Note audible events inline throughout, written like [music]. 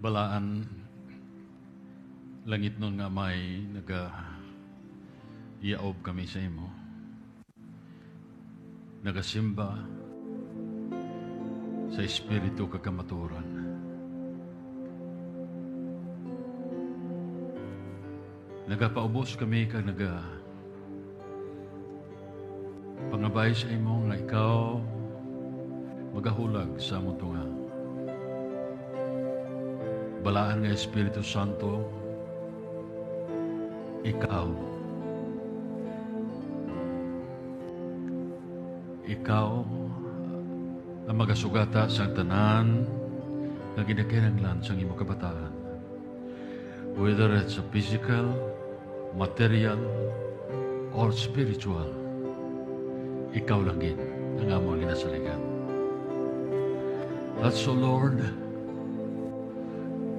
balaan langit nun nga may naga iaob kami sa imo nagasimba sa espiritu kakamaturan nagapaubos kami kag naga pangabay sa imo nga ikaw magahulag sa among tunga Balaan nga Espiritu Santo, ikaw, ikaw ang magasugata sa tanan nga ginakailangan sa imo kabataan. Whether it's a physical, material, or spiritual, ikaw lang gin ang among ginasaligan. That's so, Lord,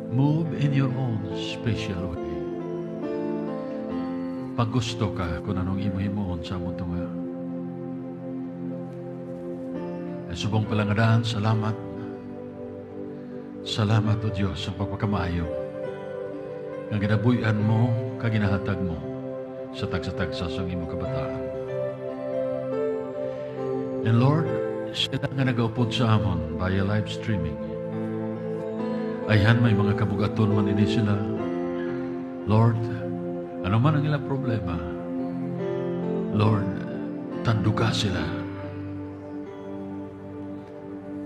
Move in your own special way. Pag gusto ka, kung anong imuhimuon sa mundo nga. At subong palangadaan, salamat. Salamat o Diyos sa pagpakamayo. Ang ginabuyan mo, kaginahatag mo, sa tagsa-tagsa sang imo kabataan. And Lord, sila nga nagaupod sa amon via live streaming. Ayhan, may mga kabugaton man ini sila. Lord, ano man ang ilang problema, Lord, tanduga sila.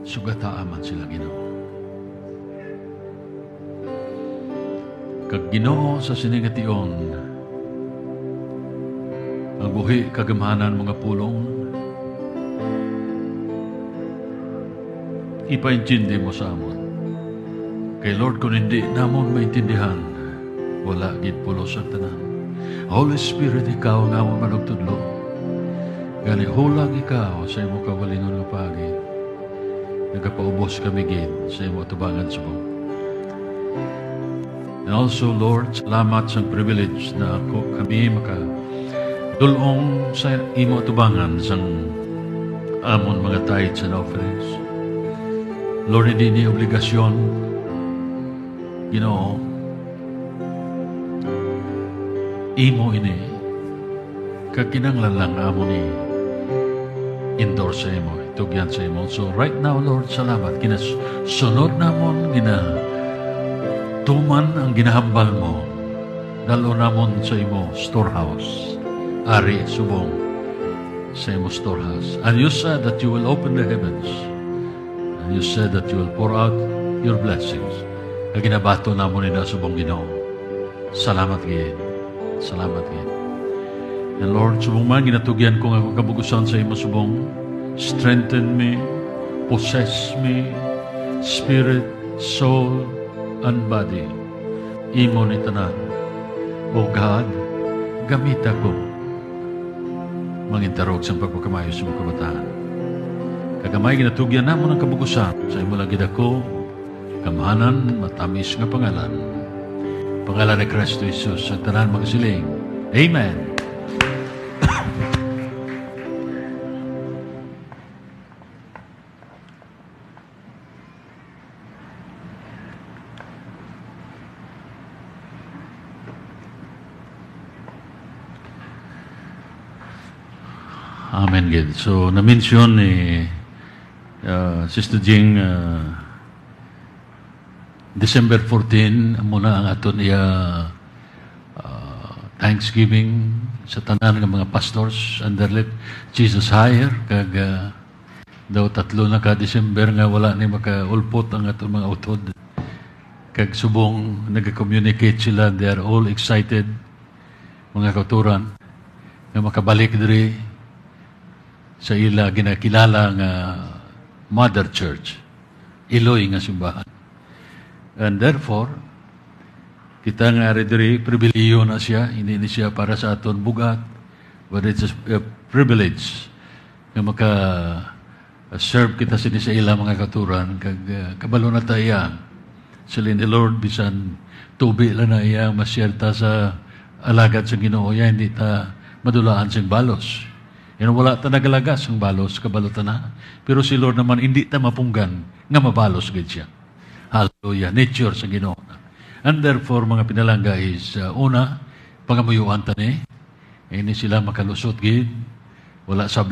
Sugataan man sila, Ginoo. Kag Ginoo sa sinigation, ang buhi kagamhanan mga pulong, ipaintindi mo sa amon Kay Lord, kung hindi namon maintindihan, wala gid pulos ang tanan. Holy Spirit, ikaw nga mo manugtudlo. Gani hulang ikaw sa imo kawalingon lupagi. Nagapaubos kami gid sa imo tubangan subong. And also, Lord, salamat sa privilege na ako, kami maka dulong sa imo tubangan sa amon mga tithes and offerings. Lord, hindi ni obligasyon Ginoo. Imo ini kakinang lalang amo ni endorse sa imo tugyan sa imo. So right now Lord, salamat ginas sunod namon gina tuman ang ginahambal mo. Dalo namon sa imo storehouse. Ari subong sa imo storehouse. And you said that you will open the heavens. And you said that you will pour out your blessings nga ginabato namo ni subong Ginoo. Salamat gyud. Salamat gyud. And Lord, subong man ginatugyan ko nga kabugusan sa imo subong. Strengthen me, possess me, spirit, soul, and body. Imo ni tanan. O God, gamit ako mangintarog sa pagpakamayo sa mga kabataan. Kagamay ginatugyan namo ng kabugusan sa imo lagid ako kamahanan, matamis nga pangalan. Pangalan ni Kristo Jesus, sa tanan magsiling. Amen. Amen, gid. So, na-mention ni uh, Sister Jing uh, December 14, muna ang aton iya uh, Thanksgiving sa tanan ng mga pastors underlit Jesus higher kag uh, daw tatlo na ka December nga wala ni makaulpot ang aton mga utod kag subong nagko-communicate sila they are all excited mga kauturan nga makabalik diri sa ila ginakilala nga mother church Iloy nga simbahan And therefore, kita nga diri pribileyo na siya, hindi ni siya para sa aton bugat, but it's a, privilege na maka uh, serve kita sini sa ila mga katuran, kag uh, kabalo na tayo sila ni Lord, bisan tubi lang na iya, masyerta sa alagad sa ginoo iya, hindi ta madulaan sing balos. Yan wala ta nagalagas ang balos, kabalo ta na. Pero si Lord naman, hindi ta mapunggan nga mabalos gid siya. Hallelujah. Nature sa Ginoo. And therefore, mga pinalangga is, uh, una, pangamuyuan tani, ini sila makalusot gid, wala sa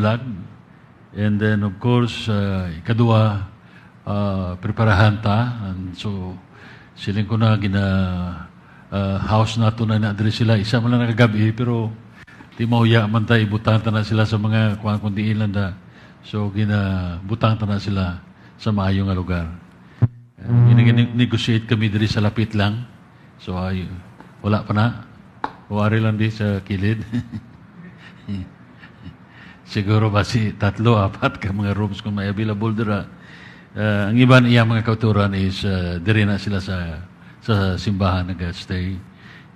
And then, of course, uh, ikadua, uh, preparahan ta. And so, siling ko na gina uh, house nato na inaadres sila. Isa man lang nakagabi, pero di mauya man tayo, ibutang na sila sa mga kundi ilan da. So, gina butang ta na sila sa maayong lugar. Yung nag-negotiate kami diri sa lapit lang. So, ay, wala pa na. Huwari lang di sa kilid. [laughs] Siguro ba si tatlo, apat ka mga rooms kung may available dira. Uh, ang iban iya mga kauturan is uh, diri na sila sa sa simbahan nag-stay.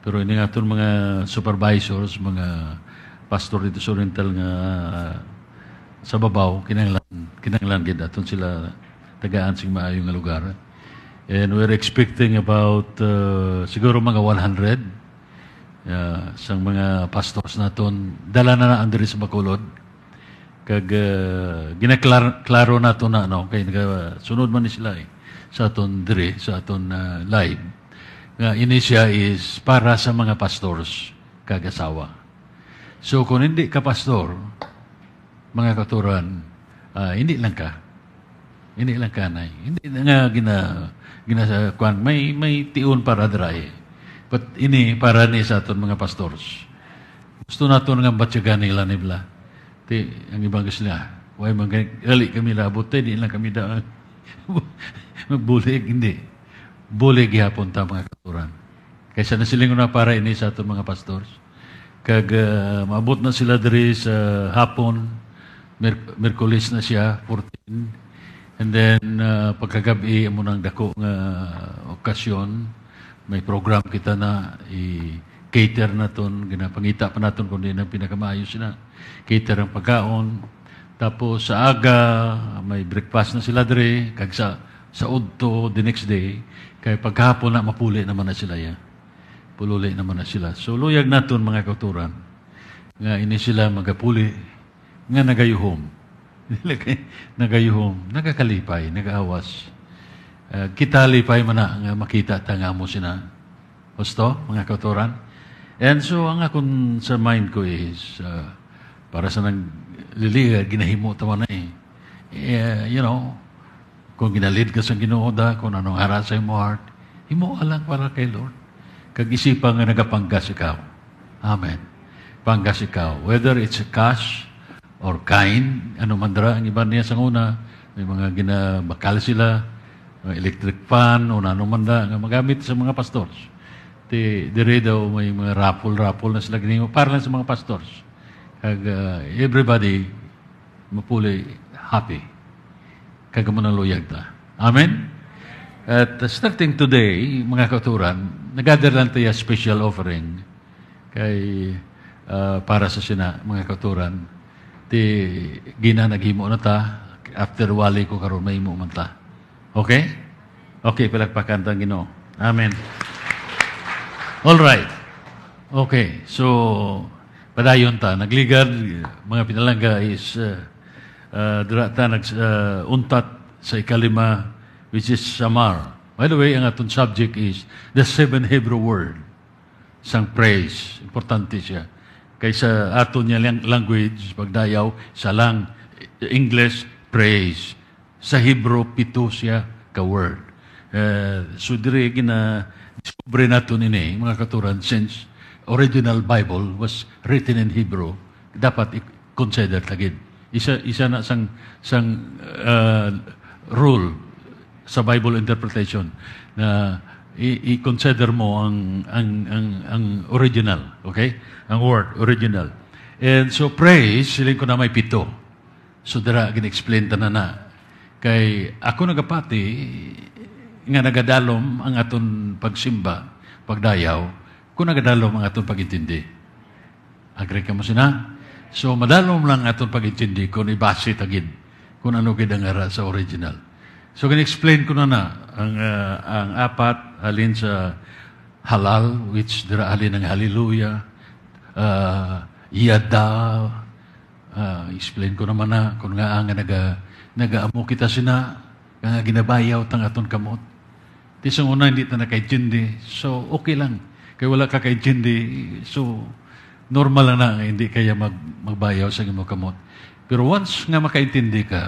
Pero ini nga mga supervisors, mga pastor dito sa Oriental nga uh, sa babaw, kinanglan, kinanglan gid aton sila tagaan sing maayong lugar. And we're expecting about uh, siguro mga 100 uh, sa mga pastors naton. Dala na na ang sa Bacolod. Kag uh, ginaklaro nato na no kay naga, sunod man ni sila eh, sa aton diri sa aton uh, live. Nga ini is para sa mga pastors kag asawa. So kung hindi ka pastor, mga katuran, uh, hindi lang ka. Hindi lang ka na. Hindi na nga gina ginasa kwan may may tiun para dirahe. But ini para ni sa aton mga pastors. Gusto naton nga batyagan nila nibla. Ti ang ibang isla. Why magali kami labot eh, di lang kami da [laughs] Magbulig, hindi. Bulig yapon ta mga katuran. Kaysa na silingon na para ini sa aton mga pastors. Kag uh, maabot na sila diri sa hapon, Mer Merkulis na siya, 14. And then, uh, pagkagabi mo ng dako nga uh, okasyon, may program kita na i-cater na ton, ginapangita pa naton kundi ang pinakamayos na. Cater ang pagkaon. Tapos sa aga, may breakfast na sila dre, kag sa, sa udto the next day, kay paghapon na mapuli naman na sila ya. Pululi naman na sila. So luyag naton mga kauturan nga ini sila magapuli nga nagayuhom nagayuhom, nagakalipay, nagaawas. Uh, eh, kita lipay man na nga makita ta nga mo sina. Gusto, mga kautoran? And so, ang akong sa mind ko is, uh, para sa liliga, ginahimo tawa na eh. Uh, you know, kung ginalid ka sa ginuoda, kung anong hara sa imo heart, himo alang para kay Lord. Kag-isipan nga nagapanggas ikaw. Amen. Panggas ikaw. Whether it's a cash, or kain, ano mandara ang iba niya sa una, may mga ginabakal sila, mga electric fan, o ano manda, nga magamit sa mga pastors. Di, dire daw may mga raffle-raffle na sila ginimo, para lang sa mga pastors. Kag uh, everybody mapuli happy. Kag mo luyag ta. Amen? At uh, starting today, mga katuran, nagather lang tayo special offering kay uh, para sa sina, mga katuran ti gina naghimo na ta after wali ko karon mahimo man ta. Okay? Okay, palakpakan tang Ginoo. Amen. All right. Okay, so padayon ta nagligar mga pinalangga is uh, uh, dira nag uh, untat sa ikalima which is samar. By the way, ang atong subject is the seven Hebrew word sang praise. Importante siya kaysa ato niya language, pagdayaw, sa lang English, praise. Sa Hebrew, pito siya ka-word. Uh, eh, so, dire, gina-discover nato nini, mga katuran, since original Bible was written in Hebrew, dapat i-consider tagid. Isa, isa na sang, sang uh, rule sa Bible interpretation na i-consider mo ang, ang, ang, ang original. Okay? Ang word, original. And so praise, siling ko na may pito. So dara, gin-explain ta na na. Kay ako nagapati, nga nagadalom ang aton pagsimba, pagdayaw, kung nagadalom ang aton pagintindi. Agree ka mo sina? So madalom lang aton pagintindi kung ibase tagid kung ano gid ang sa original. So, in-explain ko na na ang, uh, ang apat alin sa halal, which dira alin ang hallelujah, uh, yada, uh, explain ko naman na kung nga ang naga, nagaamo kita sina, nga ginabayaw tang aton kamot. Di sa una, hindi ta nakaintindi. So, okay lang. Kaya wala ka kay kaintindi. So, normal na na hindi kaya mag, magbayaw sa imo kamot. Pero once nga makaintindi ka,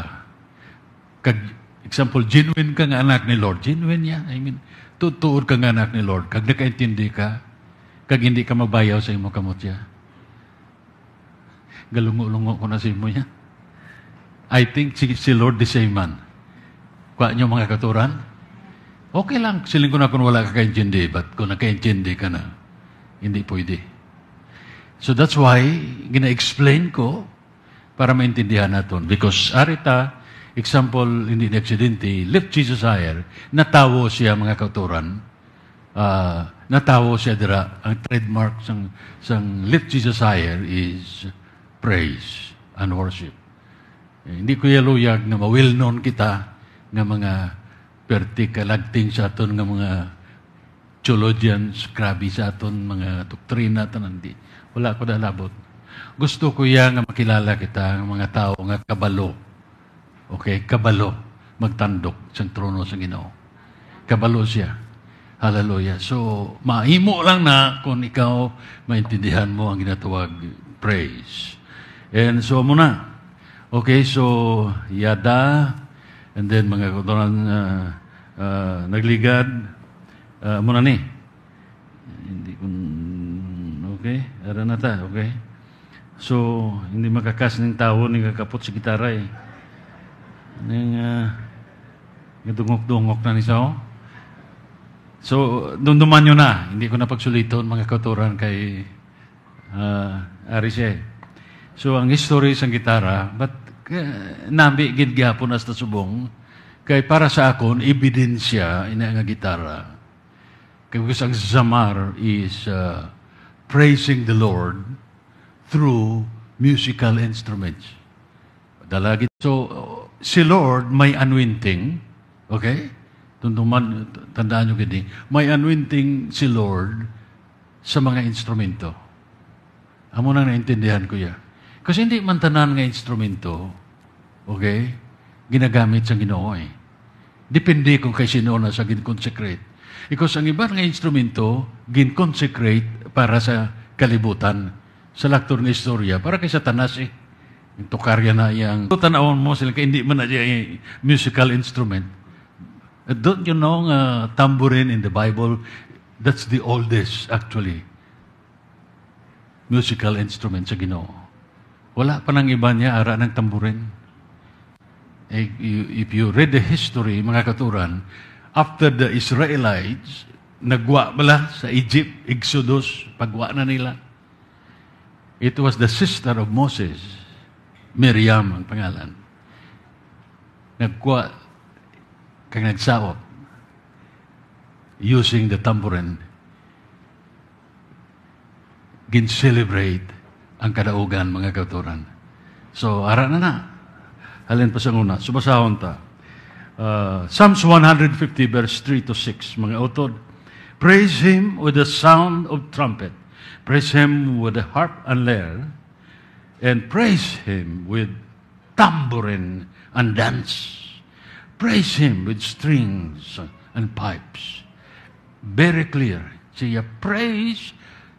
kag Example, genuine kang anak ni Lord. Genuine niya. I mean, tutuod kang anak ni Lord. Kag nakaintindi ka, kag hindi ka mabayaw sa imo kamot kamutya. Galungo-lungo ko na sa imo niya. I think si, si Lord the same man. Kuha niyo mga katuran? Okay lang. Siling ko na kung wala ka kaintindi, but kung nakaintindi ka na, hindi pwede. So that's why, gina-explain ko para maintindihan natin. Because arita, Example, hindi na aksidente, lift Jesus higher, natawo siya mga kauturan. Uh, natawo siya dira. Ang trademark sang, sang lift Jesus higher is praise and worship. Eh, hindi ko yaluyag na ma-well-known kita ng mga perti pertikalagting sa aton ng mga theologians, grabe sa aton mga doktrina, tanandi. Wala ko labot. Gusto ko yan nga makilala kita, ang mga tao nga kabalo Okay, kabalo, magtandok sa trono sa Ginoo. Kabalo siya. Hallelujah. So, maimo lang na kung ikaw maintindihan mo ang ginatawag praise. And so muna. Okay, so yada and then mga kuturan uh, ah, uh, ah, nagligad uh, ah, muna ni. Hindi ko okay, ara na ta, okay. So, hindi makakas ng tao ni kakapot sa gitara eh. Nang uh, ah, dungok-dungok na ni sao. So, dunduman nyo na. Hindi ko na pagsuliton mga kauturan kay uh, ah, Arise. So, ang history sa gitara, but uh, eh, nabi gidgapon as subong, kay para sa akon, ebidensya ina nga gitara. Kay because ang zamar is uh, praising the Lord through musical instruments. Dalagi. So, si Lord may anointing, okay? Tuntuman, tandaan nyo ganyan. May anointing si Lord sa mga instrumento. Amo nang naintindihan ko ya. Kasi hindi man tanan nga instrumento, okay, ginagamit sa ginoo eh. Depende kung kay sino na sa ginconsecrate. Because ang iba nga instrumento, ginconsecrate para sa kalibutan, sa laktor ng istorya, para kay satanas eh. Ito karya na iyang, tanawon mo sila, hindi man na musical instrument. Don't you know nga uh, tambourine in the Bible? That's the oldest, actually. Musical instrument sa Ginoo. Wala pa ng iba niya ara ng tamburin. Eh, if you read the history, mga katuran, after the Israelites, nagwa bala sa Egypt, Exodus, pagwa na nila. It was the sister of Moses Miriam ang pangalan. Nagkuha, kag nagsawat, using the tambourine, gin-celebrate ang kadaugan, mga katuran. So, ara na na. Halin pa sa una. Subasahon ta. Uh, Psalms 150 verse 3 to 6, mga utod. Praise Him with the sound of trumpet. Praise Him with the harp and lyre and praise Him with tambourine and dance. Praise Him with strings and pipes. Very clear. you praise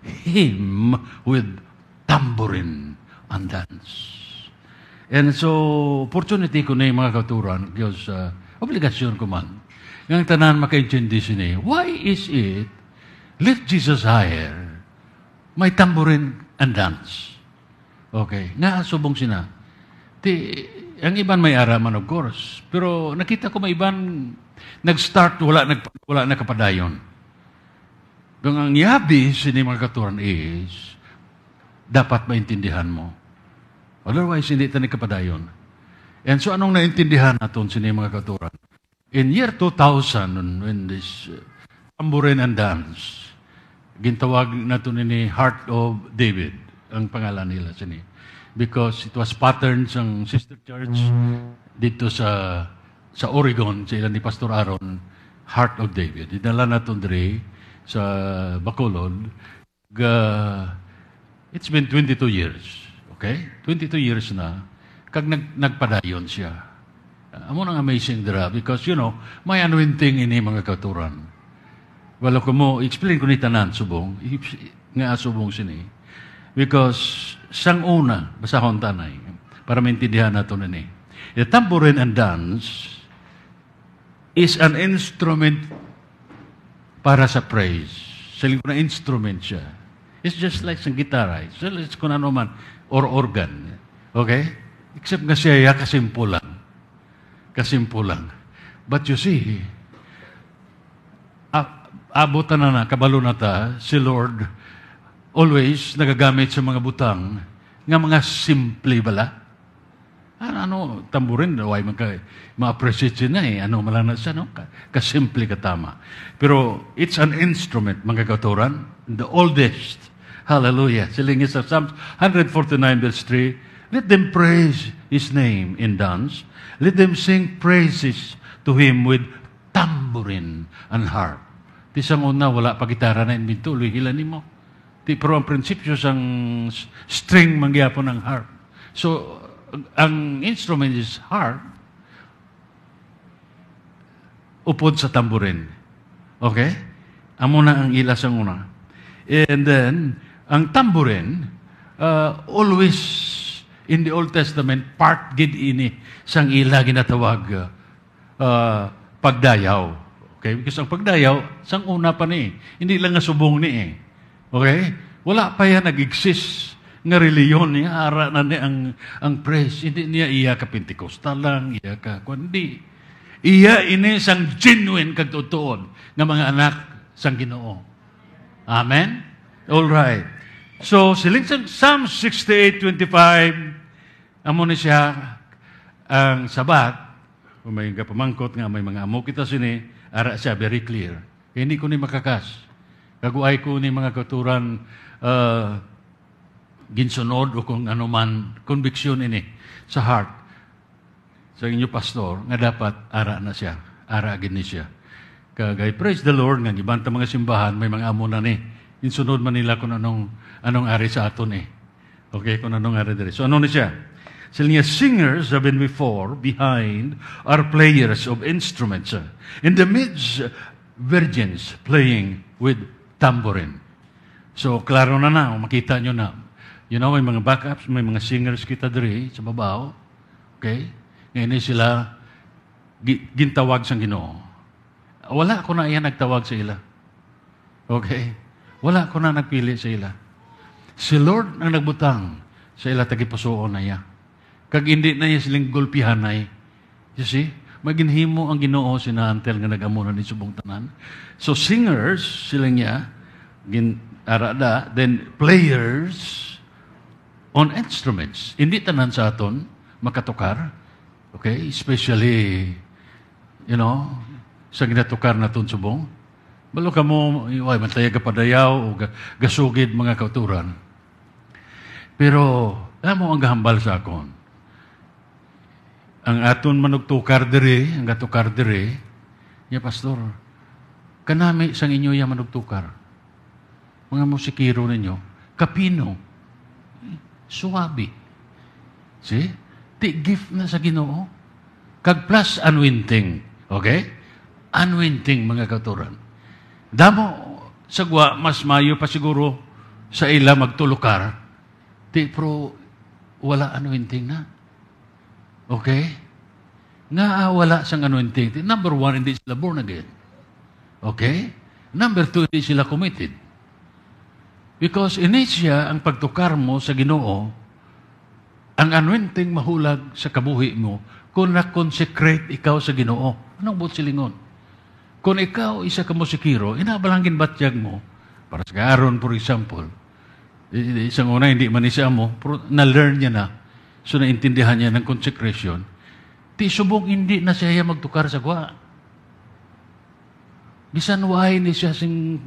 Him with tambourine and dance. And so, opportunity ko na yung mga katuran, because uh, obligasyon ko man, yung tanan makaintindi sini, why is it, lift Jesus higher, may tambourine and dance? Okay. Naasubong sina. Ti, ang iban may araman, of course. Pero nakita ko may iban, nag-start, wala, nag, wala nakapadayon. Kung ang yabi, sini mga katuran is, dapat maintindihan mo. Otherwise, hindi tayo nakapadayon. And so, anong naintindihan natin sini mga katuran? In year 2000, when this uh, tambourine and dance, gintawag nato ni Heart of David ang pangalan nila sini. Because it was patterned ng sister church dito sa sa Oregon, sa sila ni Pastor Aaron, Heart of David. Dinala na itong dre sa Bacolod. Uh, it's been 22 years. Okay? 22 years na. Kag nag, nagpadayon siya. Uh, amo nang amazing dira because, you know, may anointing ini mga katuran. Wala ko mo, explain ko ni Tanan, subong. Nga subong sini Because, sang una, basahon tanay, para maintindihan nato na ni. The tambourine and dance is an instrument para sa praise. Saling ko na instrument siya. It's just like sa gitara. It's, it's kung ano man, or organ. Okay? Except nga siya, ya, kasimpulan. Kasimpulan. But you see, ah, abutan na na, kabalo na ta, si Lord always nagagamit sa mga butang ng mga simple bala. Ano, ano tamburin, why man ka, ma-appreciate siya na eh, ano malang na siya, no? Kasimple ka tama. Pero it's an instrument, mga katuran, the oldest. Hallelujah. Siling sa Psalms 149 verse 3, Let them praise His name in dance. Let them sing praises to Him with tamburin and harp. Tisang una, wala pa gitara na inbinto, luhilan ni mo. Di pero ang prinsipyo sang string mangyapon ang harp. So ang instrument is harp upod sa tamburin. Okay? Amo na ang ila sa una. And then, ang tamburin, uh, always in the Old Testament, part gid ini sang ila ginatawag uh, pagdayaw. Okay? Because ang pagdayaw, sang una pa ni, hindi lang nga subong ni eh. Okay? Wala pa yan nag-exist nga reliyon niya. Ara na ni ang, ang praise. Hindi niya iya ka Pentecostal lang, iya ka kundi. Iya ini sang genuine kag kagtutuon ng mga anak sang ginoo. Amen? All right. So, siling sa Psalm 68.25, amo ni siya ang sabat, kung may pamangkot nga may mga amo kita sini, ara siya very clear. Hindi ko ni makakas Kaguay ko ni mga katuran uh, ginsunod o kung anuman conviction ini sa heart sa inyo pastor nga dapat ara na siya. Ara gini siya. Kagay, praise the Lord, nga ibang mga simbahan, may mga amo na ni. Insunod man nila kung anong, anong ari sa aton eh. Okay, kung anong ari diri. So ano ni siya? Sila singers have been before, behind, are players of instruments. Ah, in the midst, virgins playing with tamborin. So, klaro na na, makita nyo na. You know, may mga backups, may mga singers kita diri sa babaw. Okay? Ngayon sila gintawag sa ginoo. Wala ko na iyan nagtawag sa ila. Okay? Wala ko na nagpili sa ila. Si Lord ang nagbutang sa ila tagipasuon na iya. Kag hindi na iya silang gulpihanay. You see? maginhimo ang Ginoo sinaantel nga nagamuna ni subong tanan. So singers sila niya gin arada then players on instruments. Hindi tanan sa aton makatukar. Okay? Especially you know sa ginatukar naton subong. Balo ka mo, iway, mantaya ka padayaw o gasugid mga kauturan. Pero, alam mo ang gahambal sa akon ang aton manugtukar dere, ang gatukar dere, ya pastor, kanami sang inyo ya manugtukar. Mga musikiro ninyo, kapino, suwabi. See? Ti gift na sa Ginoo. Kag plus unwinting. Okay? Unwinting mga katuran. Damo sagwa mas mayo pa siguro sa ila magtulukar. Ti pro wala unwinting na. Okay? Naawala siyang anointing. Number one, hindi sila born again. Okay? Number two, hindi sila committed. Because inisya ang pagtukar mo sa ginoo, ang anointing mahulag sa kabuhi mo kung na-consecrate ikaw sa ginoo. Anong buot silingon? Kung ikaw isa ka musikiro, inabalangin batyag mo, para sa Aaron, for example, isang una hindi man isa mo, pero na-learn niya na, So naintindihan niya ng consecration, ti subong hindi na siya magtukar sa gwa. Bisan wahay ni siya sing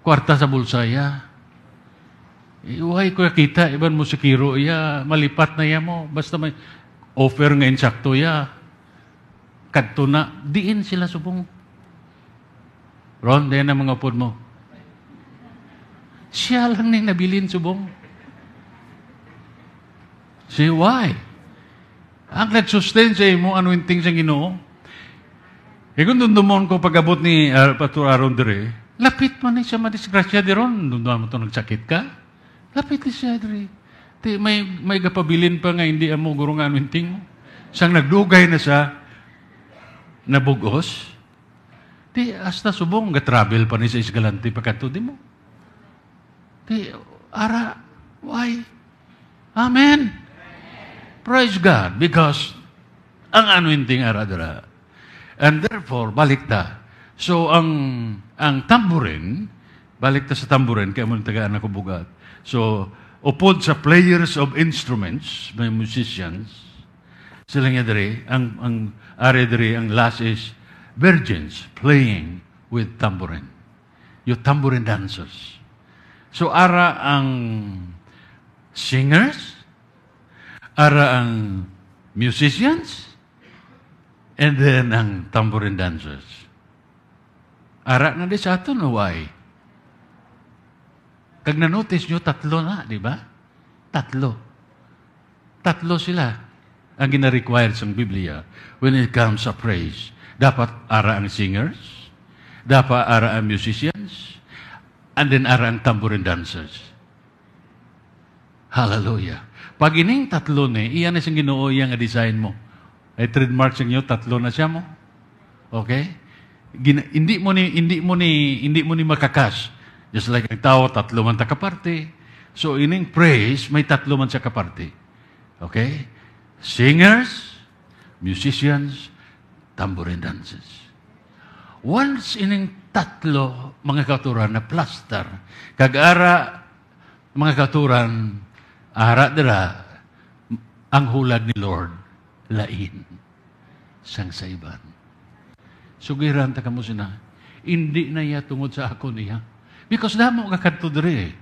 kwarta sa bulsaya. Iwahay eh, ko kita, iban mo si Kiro, iya, malipat na iya mo. Basta may offer nga insakto iya. Kadto na, diin sila subong. Ron, dayan ang mga pod mo. Siya lang nang nabilin subong. Say, why? Ang nagsustain sa imo anointing sa Ginoo. E kung dundumon ko pagabot ni uh, Pastor Aaron Dere, lapit man ni siya madisgrasya di ron. Dunduan mo ito nagsakit ka. Lapit ni siya Dere. Di, may, may gapabilin pa nga hindi amo guro nga anointing mo. Sang nagdugay na sa nabugos. Di, hasta subong, ga-travel pa ni sa Isgalante pagkato di mo. Di, ara, why? Amen. Praise God, because ang anointing aradara. And therefore, balikta. So, ang ang tamburin, balikta sa tamburin, kaya mo tagaan ako bugat. So, upod sa players of instruments, may musicians, sila nga dere, ang, ang are dari, ang last is virgins playing with tambourine. Yung tambourine dancers. So, ara ang singers, Ara ang musicians, and then ang tambourine dancers. Ara na di sa ato, no? Why? Kag na-notice nyo, tatlo na, di ba? Tatlo. Tatlo sila ang gina-require sa Biblia when it comes to praise. Dapat ara ang singers, dapat ara ang musicians, and then ara ang tambourine dancers. Hallelujah. Pag ining tatlo ni, iya na siyang ginoo iya nga design mo. Ay trademark siya niyo, tatlo na siya mo. Okay? Gina, hindi mo ni hindi mo ni hindi mo ni makakash. Just like ang tao, tatlo man ta kaparte. So ining praise may tatlo man sa kaparte. Okay? Singers, musicians, tambourine dancers. Once ining tatlo mga katuran na plaster, kag ara mga katuran Ara dira, ang hulad ni Lord, lain. Sang sa iban. Sugiran ta kamo sina, indi na iya tungod sa ako niya. Because damo ka kadto dire.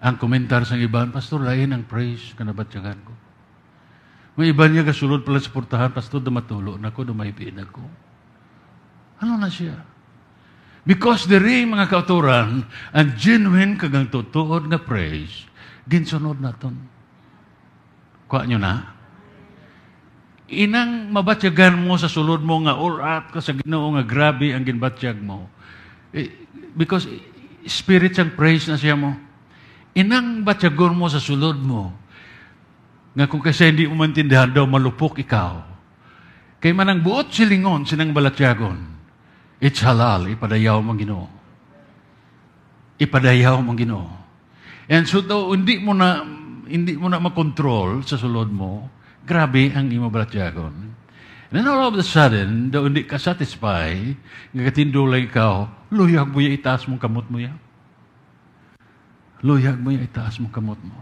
Ang komentar sang iban, Pastor, lain ang praise kanabatyagan ko. May iban niya kasulod pala sa portahan, Pastor, dumatulo na ko, dumaipin ako. Ano na siya? Because the diri mga kauturan, ang genuine kagang totoo nga praise, ginsunod naton. Kuha nyo na? Inang mabatyagan mo sa sulod mo nga urat ka sa ginoo nga grabe ang ginbatyag mo. Eh, because spirit ang praise na siya mo. Inang batyagon mo sa sulod mo nga kung kasi hindi mo maintindihan daw malupok ikaw. Kay manang buot silingon sinang balatyagon. It's halal, ipadayaw mong ginoo. Ipadayaw mong ginoo. And so daw, hindi mo na, hindi mo na makontrol sa sulod mo, grabe ang imo balatyagon. And then all of a sudden, daw hindi ka satisfy, nagkatindulay ka, luyag mo yung itaas mong kamot mo yan. Luyag mo yung itaas mong kamot mo.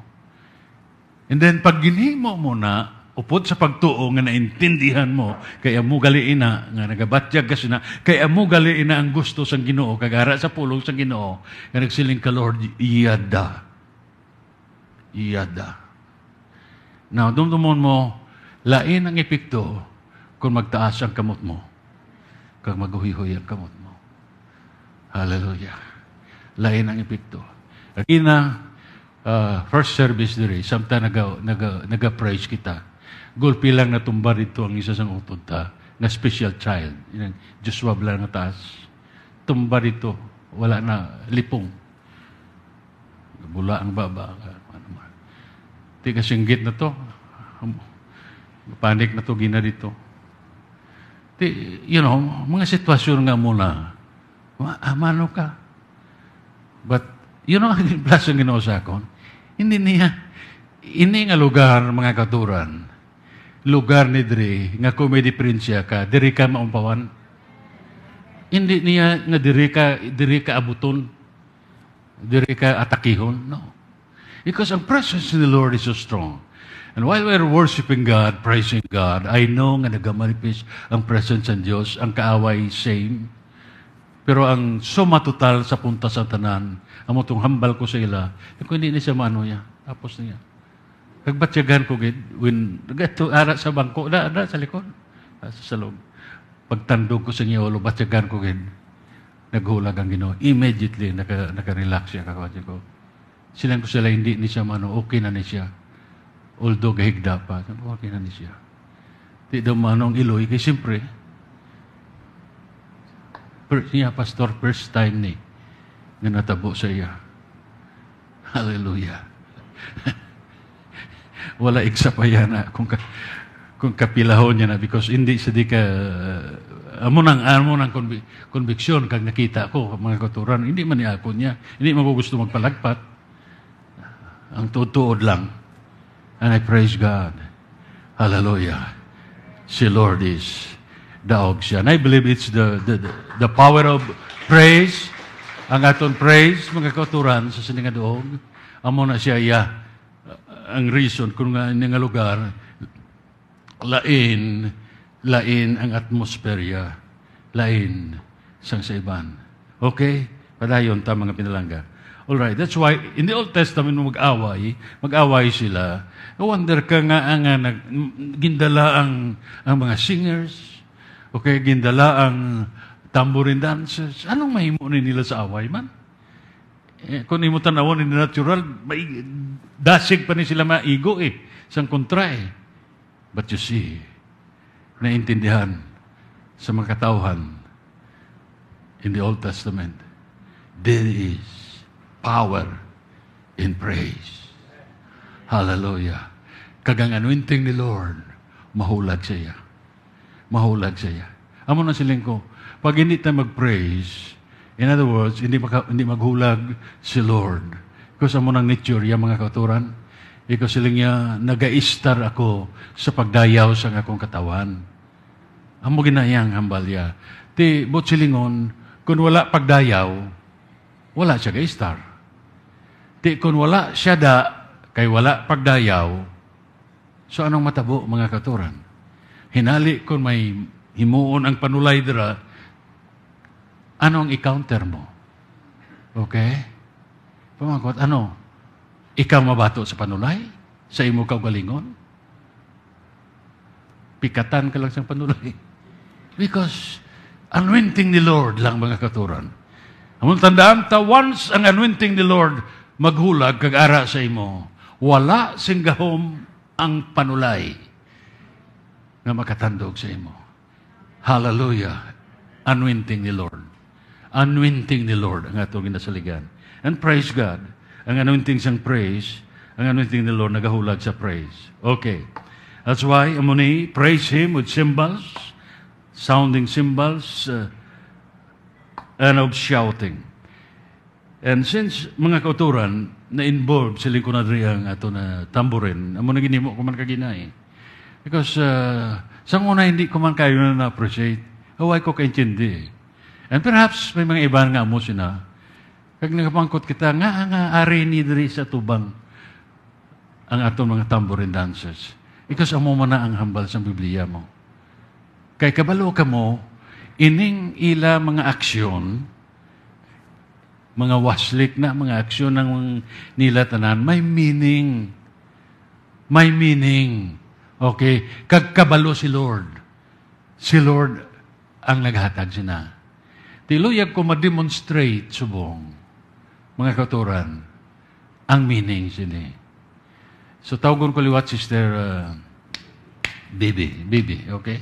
And then, pag ginhimo mo na, upod sa pagtuo nga naintindihan mo, kaya mo galiin na, nga nagabatyag kasi na, kaya mo galiin na ang gusto sa ginoo, kagara sa pulong sa ginoo, nga nagsiling ka, Lord, iyada iyada. Now, dumdumon mo, lain ang epekto kung magtaas ang kamot mo. Kung maguhihoy ang kamot mo. Hallelujah. Lain ang epekto. In a uh, ah, first service diri, sometime nag naga, naga-praise kita. Gulpi lang natumba rito ang isa sa utod ta, ah, na special child. Yan, Joshua lang na taas. Tumba rito, wala na lipong. Bula ang baba. Di kasinggit na to. Panic na to, gina dito. Di, you know, mga sitwasyon nga muna. Amano ah, ka. But, you know, ang blessing [laughs] ginawa sa akon, hindi niya, ini nga lugar, mga katuran, lugar ni Dre, nga prince prinsya ka, diri ka maumpawan. Hindi niya nga diri ka, diri ka abuton, diri ka atakihon, no. Because ang presence of the Lord is so strong. And while we're worshiping God, praising God, I know nga nagamanipis ang presence ng Diyos, ang kaaway, same. Pero ang sumatutal sa punta sa tanan, ang motong hambal ko sa ila, eh, kung hindi ni siya maano niya, tapos niya. Kagbatyagan ko, when to ara sa bangko, na, na sa likod, ah, sa salog. Pagtandog ko sa niya, ulo, batyagan ko, gid, naghulag ang ginoo. Immediately, naka, naka-relax siya, kakawatyo ko. Silang ko sila, hindi ni siya mano, okay na ni siya. Although gahigda pa, okay na ni siya. Di daw manong iloy, kay siyempre, first niya, pastor, first time ni, nga natabo sa iya. Hallelujah. [laughs] Wala iksa pa yan na kung, ka, kung kapilahon niya na because hindi sa di ka uh, amo nang amo nang conviction kag nakita ko mga katuran hindi man ni ako niya hindi man gusto magpalagpat ang tutuod lang. And I praise God. Hallelujah. Si Lord is daog siya. I believe it's the, the, the power of praise. Ang aton praise, mga kauturan sa siningadoog. Amo na siya iya. Ang reason kung nga nga lugar, lain, lain ang atmosferya. Lain sang sa iban. Okay? Padayon ta mga pinalangga. Alright, that's why in the Old Testament, mag-away, mag-away sila. I Wonder ka nga, ah, nga nag, gindala ang, ang mga singers, okay, gindala ang tambourine dancers. Anong mahimunin nila sa away man? Eh, kung imo tanawon ni natural, may, dasig pa ni sila maigo eh, sang kontra eh. But you see, naintindihan sa mga katauhan in the Old Testament, there is power in praise. Hallelujah. Kagang anointing ni Lord, mahulag siya. Mahulag siya. Amo na siling ko, pag hindi tayo mag-praise, in other words, hindi, maka, hindi maghulag si Lord. Because amo ng nature, yung mga kauturan, ikaw siling niya, nagaistar ako sa pagdayaw sa akong katawan. Amo ginayang hambalya. Ti, but silingon, kung wala pagdayaw, wala siya gaistar. Di kun wala siya da, kay wala pagdayaw, so anong matabo mga katuran? Hinali kun may himuon ang panulay dira, anong i-counter mo? Okay? Pamangkot, ano? Ikaw mabato sa panulay? Sa imo kaugalingon? Pikatan ka lang sa panulay. [laughs] Because anointing ni Lord lang mga katuran. Among tandaan, ta once ang anointing ni Lord, maghulag kag ara sa imo. Wala sing gahom ang panulay nga makatandog sa imo. Hallelujah. Anointing ni Lord. Anointing ni Lord ang atong ginasaligan. And praise God. Ang anointing siyang praise, ang anointing ni Lord nagahulag sa praise. Okay. That's why amo ni praise him with cymbals, sounding cymbals, uh, and of shouting. And since mga kauturan na involved sa lingkod adriya ang ato na tamburin, amo na ginimo ko man kaginay. Because uh, sa una hindi ko man kayo na appreciate, haway ko kaintindi. And perhaps may mga iba nga mo sina, kag nagapangkot kita nga nga ari ni diri sa tubang ang ato mga tamborin dancers. Because amo man na ang hambal sa Biblia mo. Kay kabalo ka mo, ining ila mga aksyon, mga waslik na, mga aksyon ng nila tanan, may meaning. May meaning. Okay? Kagkabalo si Lord. Si Lord ang naghatag sina. Tiluyag ko ma-demonstrate subong, mga katuran, ang meaning sini. So, tawagon ko liwat, Sister uh, Bibi. Bibi, okay?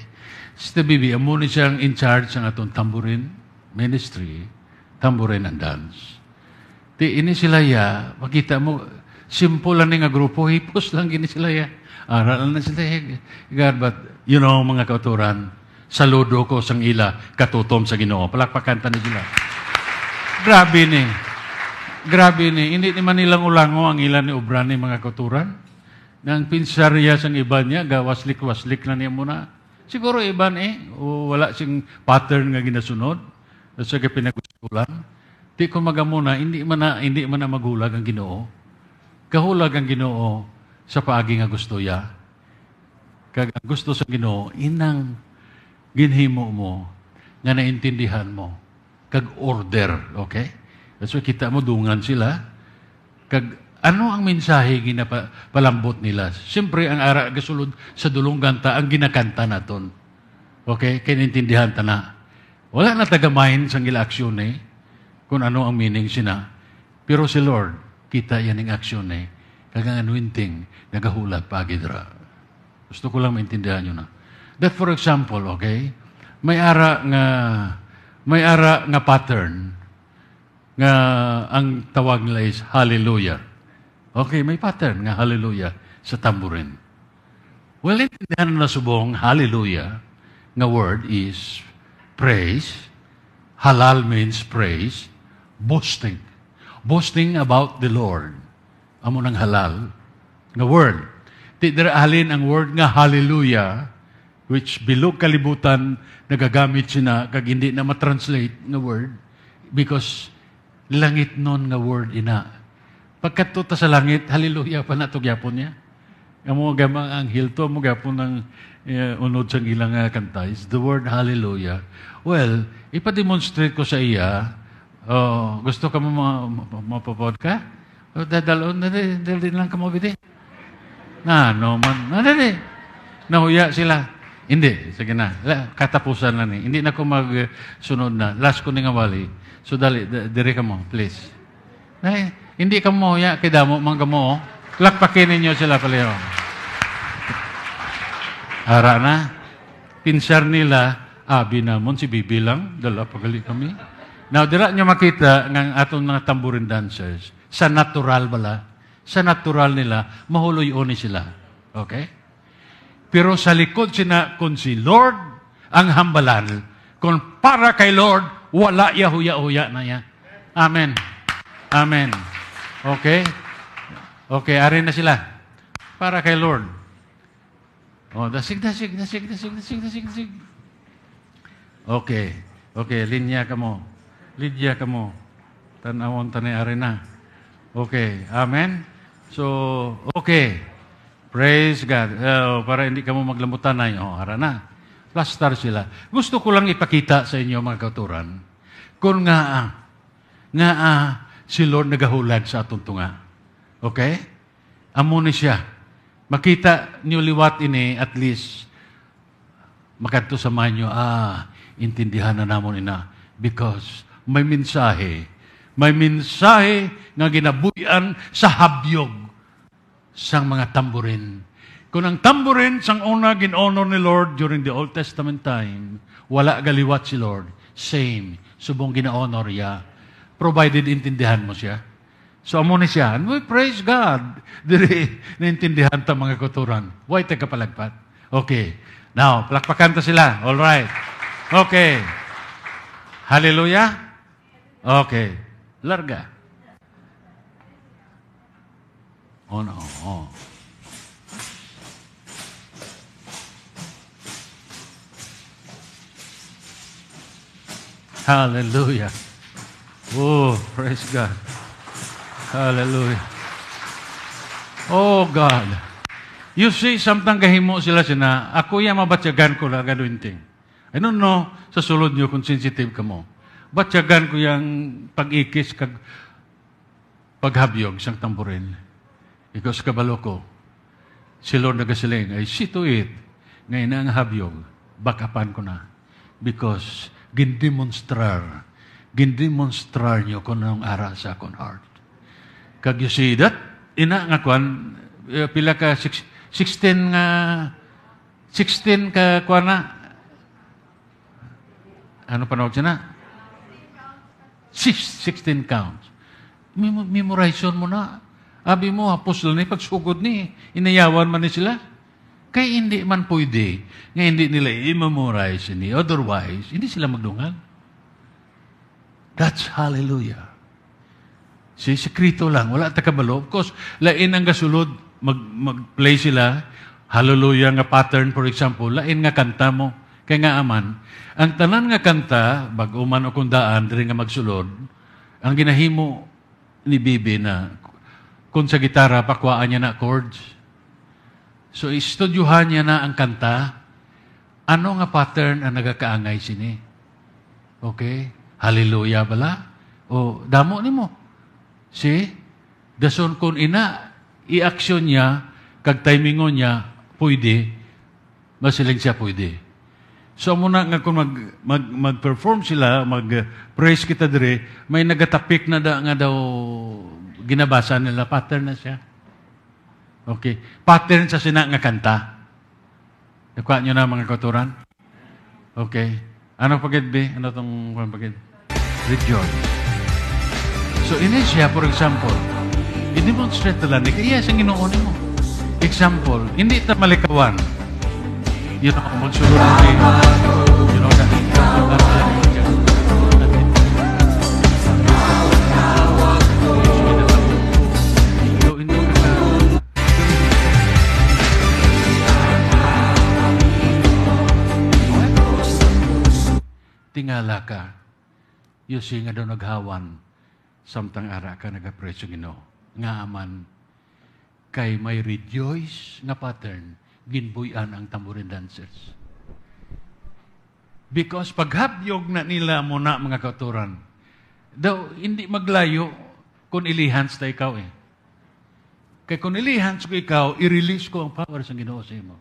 Sister Bibi, amo ni siyang in charge ng atong tamburin ministry tambourine and dance. Di ini sila ya, makita mo, simple lang nga grupo, hipos lang gini sila ya. Aral na sila ya. but you know, mga kauturan, saludo ko sang ila, katutom sa ginoo. Palakpakanta na sila. Grabe ni. Grabe ni. Hindi ni Manilang ulango ang ilan ni Obran ni mga kauturan. Nang pinsarya sang iba niya, gawaslik-waslik na niya muna. Siguro iban eh, o wala sing pattern nga ginasunod sa pinagkulan, di ko magamuna, hindi man na, hindi man na magulag ang ginoo. Kahulag ang ginoo sa paagi nga gusto ya. Kag gusto sa ginoo, inang ginhimo mo, nga naintindihan mo, kag order, okay? So kita mo, dungan sila, kag ano ang mensahe ginapalambot nila? Siyempre, ang ara gasulod sa dulong ganta, ang ginakanta naton. Okay? kay Kinintindihan ta na. Wala na taga-mind sang ila aksyon eh, kung ano ang meaning sina. Pero si Lord, kita yan ang aksyon eh, kagang anointing, nagahulag pagidra. Gusto ko lang maintindihan nyo na. That for example, okay, may ara nga may ara nga pattern nga ang tawag nila is hallelujah. Okay, may pattern nga hallelujah sa tamburin. Well, intindihan na subong hallelujah nga word is praise. Halal means praise. Boasting. Boasting about the Lord. Amo ng halal nga word. Di alin ang word nga hallelujah which bilog kalibutan nagagamit sina kag hindi na matranslate nga word because langit non nga word ina. Pagkatuta sa langit, hallelujah pa natugyapon niya. Amo nga ang hilto mo gapo nang uh, eh, unod sang ilang uh, kanta is the word hallelujah. Well, ipademonstrate ko sa iya, oh, gusto ka mo mapapod ka? O oh, dadalon oh, na din, dalin lang ka bidi. Na, no man, na din. Nahuya sila. Hindi, sige na. Katapusan na ni. Hindi na ko magsunod na. Last ko ni nga wali. So dali, dire ka mo, please. Na, hindi ka mo, ya, kay damo, mangga oh. Lakpakin ninyo sila palayo. Ara na. Pinsar nila, abi namon si bibilang, dala pagali kami. Now, dira nyo makita ng atong mga tamburin dancers, sa natural bala, sa natural nila, mahuloy oni sila. Okay? Pero sa likod sina kung si Lord ang hambalan, kung para kay Lord, wala yahuya-huya na niya. Amen. Amen. Okay? Okay, ari na sila. Para kay Lord. Oh, dasig, dasig, dasig, dasig, dasig, dasig, dasig. Okay. Okay, linya ka mo. Lidya ka mo. Tanawon tanay arena. Okay. Amen? So, okay. Praise God. Uh, para hindi ka mo maglamutan oh, na yun. Oh, arena. na. sila. Gusto ko lang ipakita sa inyo, mga kauturan kung nga, nga, si Lord nagahulad sa atong tunga. Okay? Amo ni siya. Makita niyo liwat ini at least makadto sa manyo, ah, intindihan na namon ina because may mensahe, may mensahe nga ginabuyan sa habyog sang mga tamburin. Kung ang tamburin sang una gin-honor ni Lord during the Old Testament time, wala galiwat si Lord. Same. Subong gina-honor ya. Provided intindihan mo siya. So amo ni siya, and we praise God. Diri, naintindihan ta mga kuturan. Why take palagpat? Okay. Now, palakpakan ta sila. All right. Okay. Hallelujah. Okay. Larga. Oh no. Oh. Hallelujah. Oh, praise God. Hallelujah. Oh God. You see, samtang gahimo sila sina, ako yung mabatyagan ko na ganun ting. I don't know sa sulod nyo kung sensitive ka mo. Batyagan ko yung pag-ikis kag paghabyog sang tamburin. Ikaw sa kabalo ko. Si Lord nagasiling, I ay to it. Ngayon na ang habyog, bakapan ko na. Because gindemonstrar, gindemonstrar niyo ko ng ara sa akong heart. Kag you see that? Ina nga kwan, eh, pila ka, 16 nga, 16 ka kwan na, ano panawag siya na? 16 counts. Mem- memorization mo na. Abi mo, apostol ni, pagsugod ni, inayawan man ni sila. Kay hindi man pwede nga hindi nila i-memorize ni. Otherwise, hindi sila magdungan. That's hallelujah. Si sikrito lang, wala kabalo. Of course, lain ang gasulod, mag, mag-play sila, hallelujah nga pattern, for example, lain nga kanta mo, kay nga aman. Ang tanan nga kanta, baguman o kundaan, diri nga magsulod, ang ginahimo ni Bibi na kung sa gitara, pakuhaan niya na chords. So, istudyuhan niya na ang kanta. Ano nga pattern ang nagakaangay sini? Okay? Hallelujah bala? O, damo ni mo. See? Dason kung ina, i-action niya, kag timingon niya, pwede, masiling siya pwede. So muna nga kung mag, mag, mag-perform sila, mag-praise kita dire, may nagatapik na da, nga daw ginabasa nila, pattern na siya. Okay. Pattern sa sina nga kanta. Nakuha nyo na mga katuran? Okay. Ano pagid be? Ano tong pagid? Rejoice. So Indonesia, for example, ini straight sudah terlandik. Iya, sing inoon mo. Example, ini tamalikawan. You know, monsuruan din. You know, that. Tingalaka. Yusi nga doon naghawan. samtang ara ka nagapreso Ginoo. Nga man, kay may rejoice na pattern, ginbuyan ang tamborin dancers. Because paghabyog na nila mo na mga katuran, daw hindi maglayo kung ilihans na ikaw eh. Kay kung ilihans ko ikaw, i-release ko ang power sa Ginoo sa imo.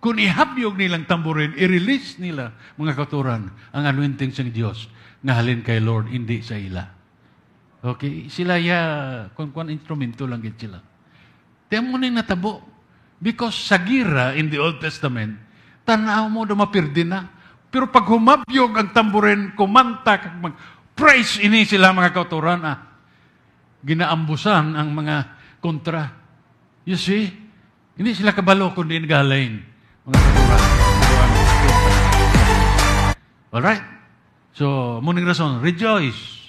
Kung ihabyog nilang tamburin, i-release nila, mga katuran, ang anointing sa Diyos, nga halin kay Lord, hindi sa ila. Okay? Sila ya, kung kung instrumento lang git sila. Tiyan mo natabo. Because sa gira in the Old Testament, tanaw mo do mapirdi na. Pero pag humabyog ang tamburin, kumanta, mag praise ini sila mga kauturan, ah, ginaambusan ang mga kontra. You see? Hindi sila kabalo, kundi galain. Mga kauturan. Alright? So, muning rason, rejoice.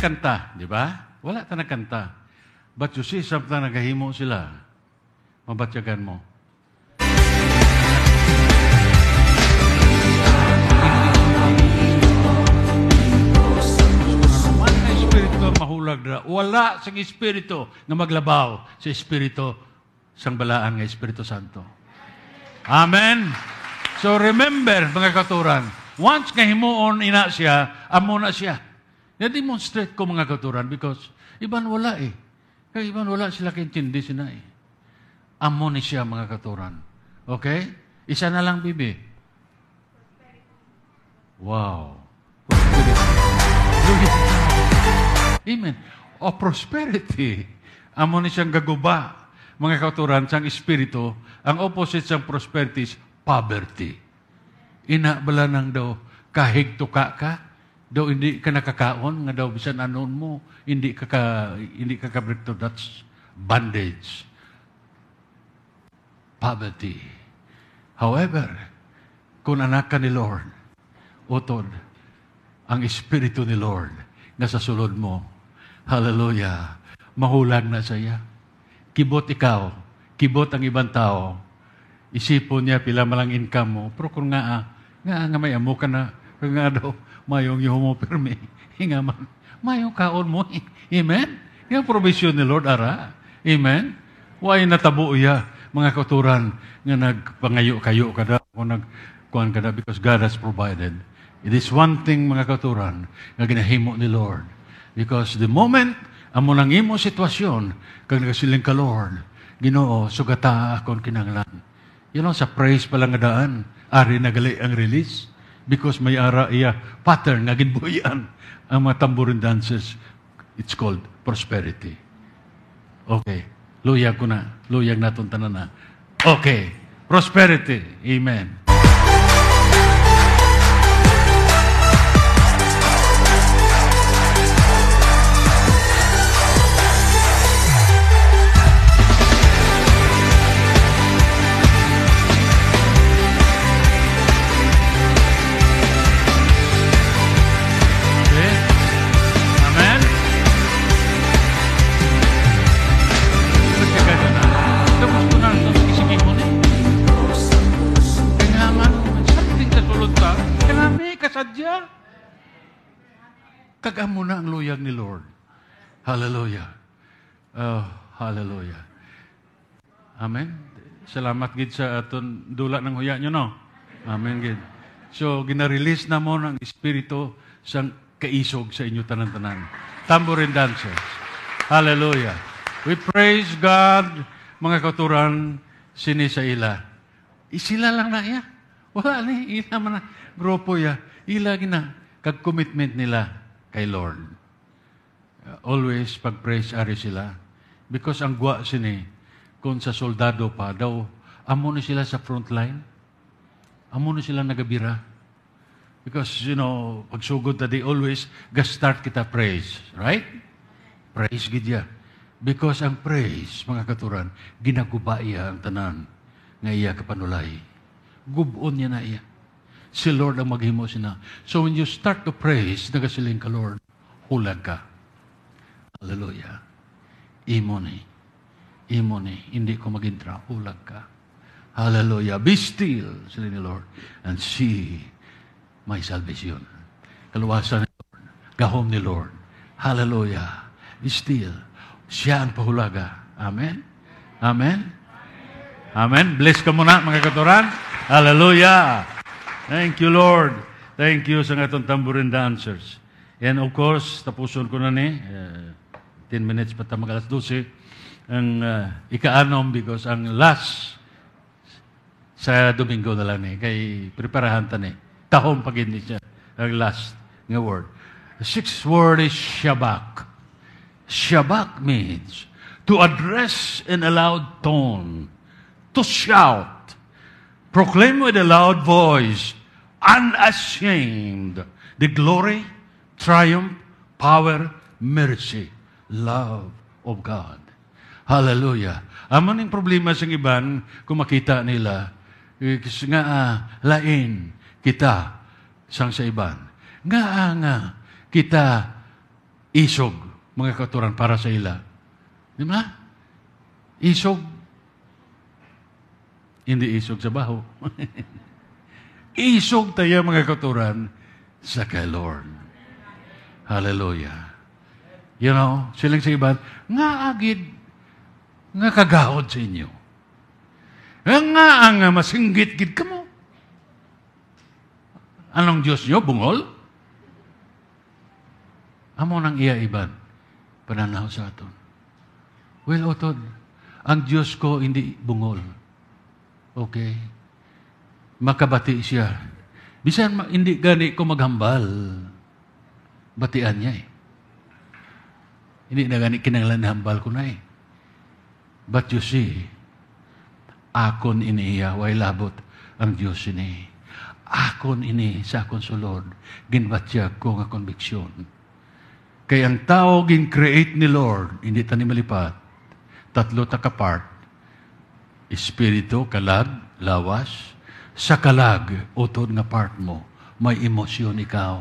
kanta, di ba? Wala ta nagkanta. But you see, samtang nagahimo sila, mabatyagan mo. Espiritu mahulag na wala sang espiritu na maglabaw sa espiritu sang balaan nga Espiritu Santo. Amen. So remember mga katuran, once nga himuon ina siya, amo na siya. Na-demonstrate ko mga katuran because iban wala eh. Kaya iban wala sila kaintindi sina eh. Amo ni siya mga katuran. Okay? Isa na lang bibi. Wow. Amen. O oh, prosperity. Amo ni siyang gaguba. Mga katuran, siyang espiritu. Ang opposite siyang prosperity is poverty. Ina bala nang daw kahigtuka ka, ka daw hindi ka nakakaon nga daw bisan anon mo hindi ka, ka hindi ka to, that's bandage. poverty however kung anak ka ni Lord utod ang espiritu ni Lord nga sa sulod mo hallelujah mahulag na saya kibot ikaw kibot ang ibang tao isipon niya pila malang income mo pero kung nga nga nga may amo ka na nga daw mayong ihumopirmi. [laughs] man, Mayong kaon mo. Amen? Yung provision ni Lord ara. Amen? Why natabo iya mga katuran nga nagpangayo kayo kada o nagkuhan kada because God has provided. It is one thing mga katuran nga ginahimo ni Lord. Because the moment amo nang imo sitwasyon kag nagasiling ka Lord, Ginoo sugata akon kinanglan. You know, sa praise pa lang nga daan, ari nagali ang release because may ara iya pattern nga gidbuyan [laughs] ang mga tambourine dances. It's called prosperity. Okay. Luyag ko na. Luyag naton tanan na. Okay. Prosperity. Amen. Tagam mo na ang luyag ni Lord. Hallelujah. Oh, hallelujah. Amen. Salamat gid sa aton dula ng huya nyo, no? Amen gid. So, gina-release na mo ng Espiritu sa kaisog sa inyo tanan-tanan. Tambourine dancers. Hallelujah. We praise God, mga katuran, sini sa ila. Isila eh, lang na iya. Wala ni, ina man na. Grupo iya. Ila gina. Kag-commitment nila kay Lord. always pag-praise ari sila. Because ang gwa sini, kung sa soldado pa daw, amo ni sila sa front line. Amo ni sila nagabira. Because, you know, pag sugod na they always, ga-start kita praise. Right? Praise gidya. Because ang praise, mga katuran, ginagubaiya ang tanan nga iya kapanulay. Gubon niya na iya si Lord ang maghimo sina. So when you start to praise, nagasiling ka, Lord, hulag ka. Hallelujah. Imo ni. Imo ni. Hindi ko magintra. Hulag ka. Hallelujah. Be still, sila ni Lord, and see my salvation. Kaluwasan ni Lord. Gahom ni Lord. Hallelujah. Be still. Siya ang pahulaga. Amen? Amen? Amen? Bless ka muna, mga katuran. Hallelujah. Thank you, Lord. Thank you sa atong tambourine dancers. And of course, tapuson ko na ni, uh, eh, 10 minutes pa tamang alas 12, ang uh, ikaanom because ang last sa Domingo na lang ni, kay preparahan ta ni. Tahom pag siya, ang last nga word. The sixth word is shabak. Shabak means to address in a loud tone, to shout, proclaim with a loud voice, unashamed. The glory, triumph, power, mercy, love of God. Hallelujah. Ang maning problema sa iban, kung makita nila, eh, nga uh, lain kita sang sa iban. Nga ah, nga kita isog, mga katuran para sa ila. Di ba? Isog. Hindi isog sa baho. [laughs] Isog tayo mga katuran sa kay Lord. Hallelujah. You know, silang sa iba, nga agid, nga kagahod sa inyo. Nga nga masinggit-git kamo. Anong Diyos nyo? Bungol? Amo nang iya iban pananaw sa aton. Well, otod, ang Diyos ko hindi bungol. Okay? makabati siya. Bisan hindi gani ko maghambal, batian niya eh. Hindi na gani kinanglan hambal ko na eh. But you see, akon iniya, way labot ang Diyos ini. Akon ini sa akon Lord, ginbatya ko nga conviction. Kaya ang tao gin-create ni Lord, hindi tani malipat, tatlo takapart, espiritu, kalag, lawas, sa kalag, utod nga part mo, may emosyon ikaw.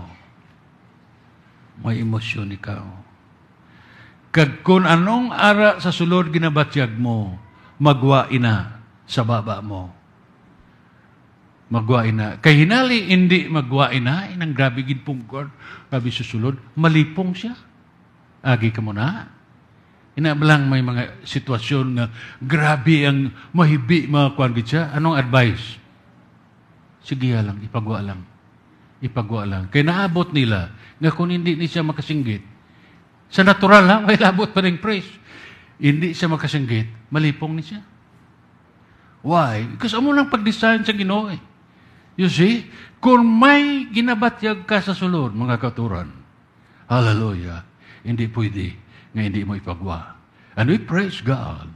May emosyon ikaw. Kag kung anong ara sa sulod ginabatyag mo, magwa ina sa baba mo. Magwa ina. Kay hinali, hindi magwa ina. Inang grabe ginpong God. Grabe susulod. Malipong siya. Agi ka mo na. Inablang may mga sitwasyon nga grabe ang mahibi mga kwan siya. Anong advice? Sige lang, ipagwa lang. Ipagwa lang. Kaya naabot nila na kung hindi ni siya makasinggit, sa natural ha, may labot pa rin praise. Hindi siya makasinggit, malipong ni siya. Why? Because amo lang pag-design sa Ginoo eh. You see? Kung may ginabatyag ka sa sulod, mga katuran, hallelujah, hindi pwede nga hindi mo ipagwa. And we praise God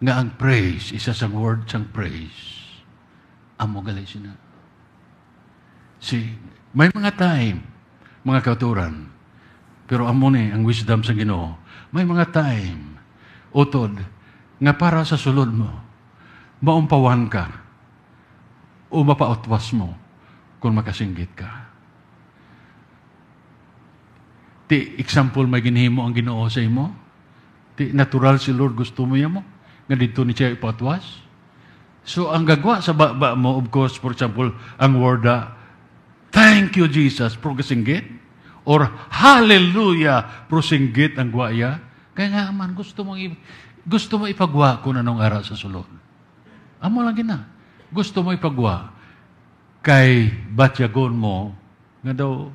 nga ang praise, isa sa word sang praise, amogalation na. See, may mga time, mga katuran, pero amo ni eh, ang wisdom sa Ginoo, may mga time, utod, nga para sa sulod mo, maumpawan ka, o mapautwas mo, kung makasinggit ka. Ti example may ginhimo ang Ginoo sa imo, ti natural si Lord gusto mo yan mo, nga dito ni siya ipautwas, So, ang gagawa sa baba mo, of course, for example, ang worda, Thank you, Jesus, pro kasinggit. Or, Hallelujah, pro singgit ang guaya. Kaya nga, man, gusto mong, gusto mo ipagwa ko na nung araw sa sulod. Amo lang na. Ah. Gusto mo ipagwa kay batyagon mo nga daw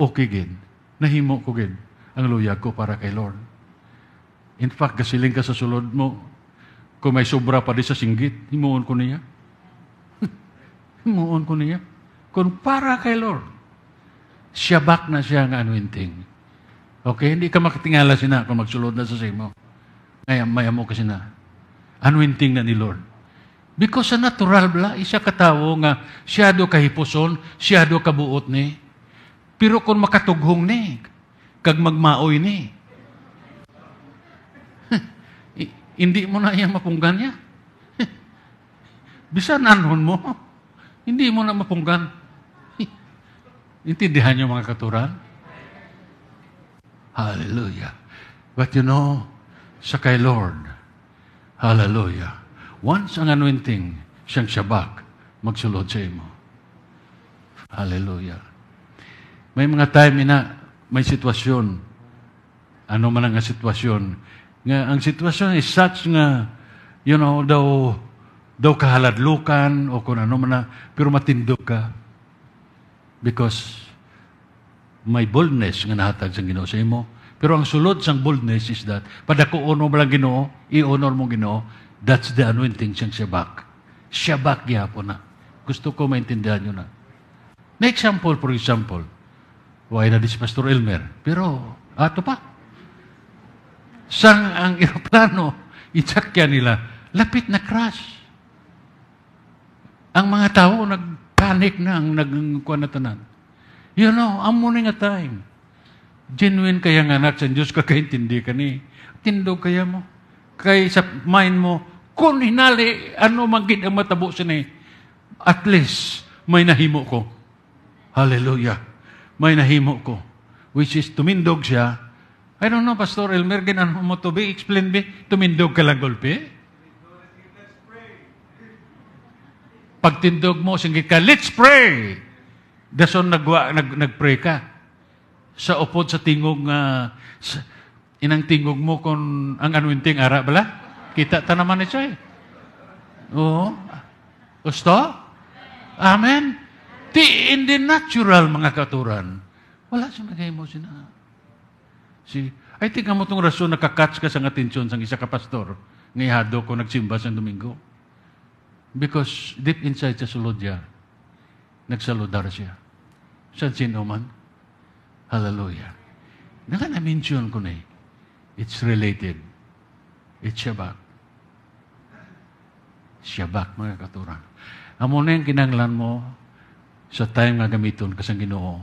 okay gin. Nahimo ko gin ang luya ko para kay Lord. In fact, gasiling ka sa sulod mo, kung may sobra pa di sa singgit, himuon ko niya. [laughs] himuon ko niya. Kung para kay Lord, siya back na siya ang anointing. Okay? Hindi ka makatingala sina kung magsulod na sa simo. Ngayon, maya mo kasi na. Anointing na ni Lord. Because sa natural bla, isa katawo nga siya do kahipuson, siya do kabuot ni. Pero kung makatughong ni, kag magmaoy ni, Hindi mo na iya mapunggan niya. Bisan anon mo, hindi mo na mapunggan. Intindihan niyo mga katuran? Hallelujah. But you know, sa kay Lord, hallelujah, once ang anointing, siyang shabak, magsulod sa imo. Hallelujah. May mga time na may sitwasyon, ano man ang sitwasyon, nga ang sitwasyon is such nga, you know, daw, daw kahaladlukan o kung ano man na, pero matindog ka. Because may boldness nga nahatag sa Ginoo sa imo. Pero ang sulod sang boldness is that, padakuon mo lang Ginoo, i-honor mo Ginoo, that's the anointing siyang shabak. Shabak gihapon na. Gusto ko maintindihan nyo na. May example, for example, why na this Pastor Elmer, pero ato pa, sang ang aeroplano, itsakya nila, lapit na crash. Ang mga tao, nag-panic na ang nagkuhan na tanan. You know, ang nga time. Genuine kaya nga anak sa Diyos, kakaintindi ka ni. Tindog kaya mo. Kay sa mind mo, kung hinali, ano magid ang matabo sini, at least, may nahimo ko. Hallelujah. May nahimo ko. Which is, tumindog siya, I don't know, Pastor Elmer, ginanong mo to be? Explain me, tumindog ka lang gulpi? Pagtindog mo, singgit ka, let's pray! Dason nagwa, nag, nagpray ka. Sa upod sa tingog nga, uh, inang tingog mo kon ang anuinting ara, bala? Kita tanaman ni Chay. Oo. Gusto? Amen. Ti in the natural, mga katuran. Wala siya nag-emotion na. Si, ay tingnan mo itong rason, nakakatch ka sang atensyon sang isa ka pastor, ngayado ko nagsimba sa Domingo. Because deep inside sa sulod nagsaludar siya. Sa sino man, hallelujah. Naka na-mention ko na eh. It's related. It's Shabbat. Shabbat, mga katuran. Amo na yung kinanglan mo sa time nga gamiton kasang ginoo.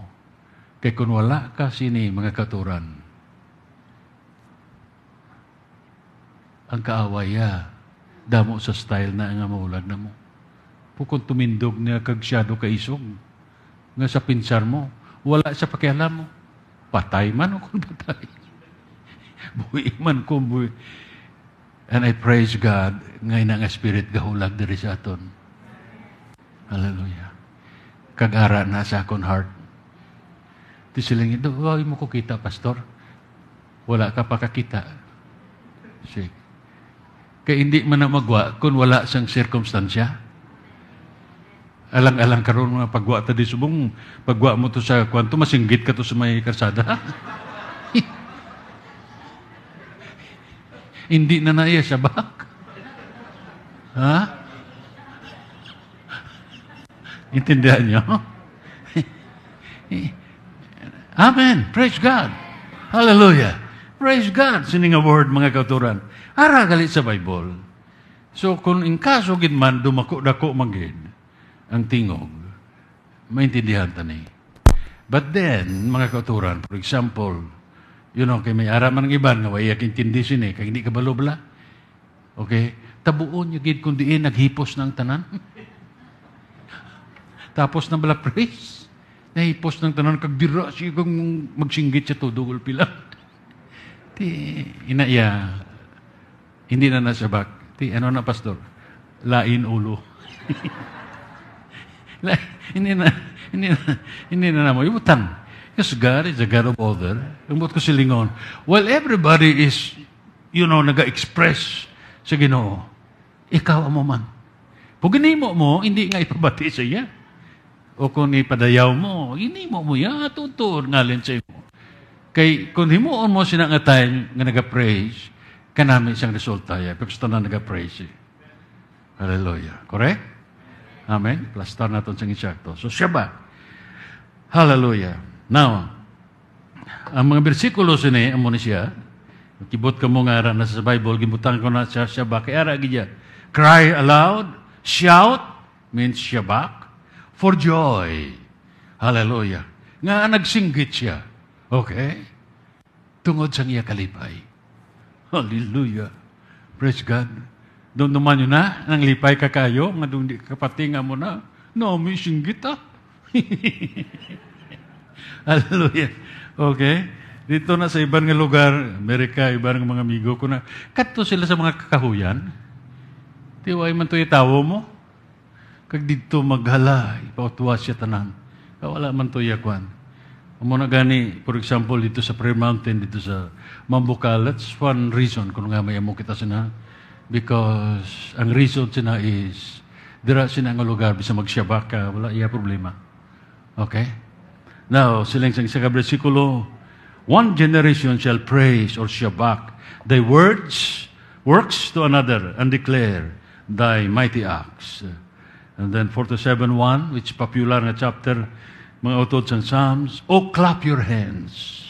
Kaya kung wala ka sini, mga katuran, ang kaawaya ah. damo sa style na nga maulag na mo. Pukon tumindog niya kag syado ka isog nga sa pinsar mo, wala sa pakialam mo. Patay man o [laughs] patay. buhi man ko buhi. And I praise God, ngayon ang Spirit gahulag diri sa aton. Hallelujah. Kagara na sa akong heart. Ti silang ito, huwag mo ko kita, pastor. Wala ka pa kakita. Sige. Kaya hindi man na magwa kung wala siyang sirkumstansya. Alang-alang karon mga pagwa ta di subong, pagwa mo to sa kwanto, masinggit ka to sa may karsada. [laughs] hindi na naiya siya ba? Ha? Intindihan niyo? [laughs] Amen. Praise God. Hallelujah. Praise God. Sining word, mga kauturan. Ara gali sa Bible. So kung in kaso gid man dumako-dako magid ang tingog, maintindihan tani. But then, mga kauturan, for example, you know, kay may ara man ng iban nga waiyak intindi sini kay hindi ka balobla. Okay? Tabuon niyo gid kun diin naghipos nang tanan. [laughs] Tapos na bala praise. Nahipos ng tanan kag dira siya kung magsinggit sa tudugol pila. [laughs] Ti inaya hindi na nasa back. Ti, ano na, pastor? Lain ulo. [laughs] La, hindi na, hindi na, hindi na naman. Ibutang. Yes, God is a God of order. Umbot ko si Lingon. Well, everybody is, you know, naga-express sa ginoo. Ikaw ang man. Puginimo mo, hindi nga ipabati sa iya. O kung ipadayaw mo, inimo mo ya, tutur ngalin sa iyo. Kay kung himuon mo sina nga time nga naga-praise, kanami siyang resulta ya. Pagkasta na nag-praise. Eh. Hallelujah. Correct? Amen? Plastar natin sa insakto. So siya ba? Hallelujah. Now, ang mga bersikulo sini, amo ni siya, kibot ka mo nga ara na sa Bible, gibutan ko na siya, siya ba? Kaya ara gidya, cry aloud, shout, means siya ba? For joy. Hallelujah. Nga nagsinggit siya. Okay? Tungod sa iya kalipay. Hallelujah. Praise God. Dumduman nyo na, ah. nang lipay ka kayo, nga dundi kapatinga mo na, na-amazing kita. [laughs] Hallelujah. Okay? Dito na sa ibang lugar, Amerika, ibang mga amigo ko na, kato sila sa mga kakahuyan. Tiway man to itawo mo. Kag dito maghala, ipautuwa siya tanan. Kawala man to yakwan. Amo na gani, for example, dito sa Prayer Mountain, dito sa mambuka, That's one reason kung nga may amo kita sina. Because ang reason sina is dira sina nga lugar bisa magsyabaka, wala iya problema. Okay? Now, silang sa isa ka one generation shall praise or shabak thy words, works to another, and declare thy mighty acts. And then 47.1, which popular na chapter, mga utod sa Psalms, O oh, clap your hands,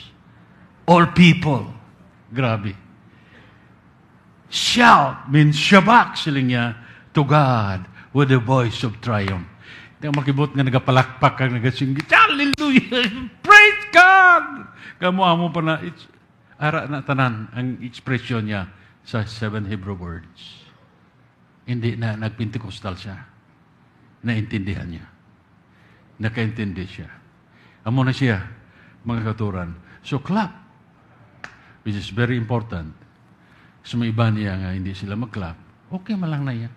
all people, Grabe. Shout means shabak, sila niya, to God with the voice of triumph. Hindi makibot nga nagapalakpak kag nagasinggit. Hallelujah! [laughs] Praise God! Kamu amo pa na, it's, ara na tanan ang expression niya sa seven Hebrew words. Hindi na nagpintikostal siya. Naintindihan niya. Nakaintindi siya. Amo na siya, mga katuran. So clap which is very important, so may iba niya nga hindi sila mag-clap, okay malang na yan.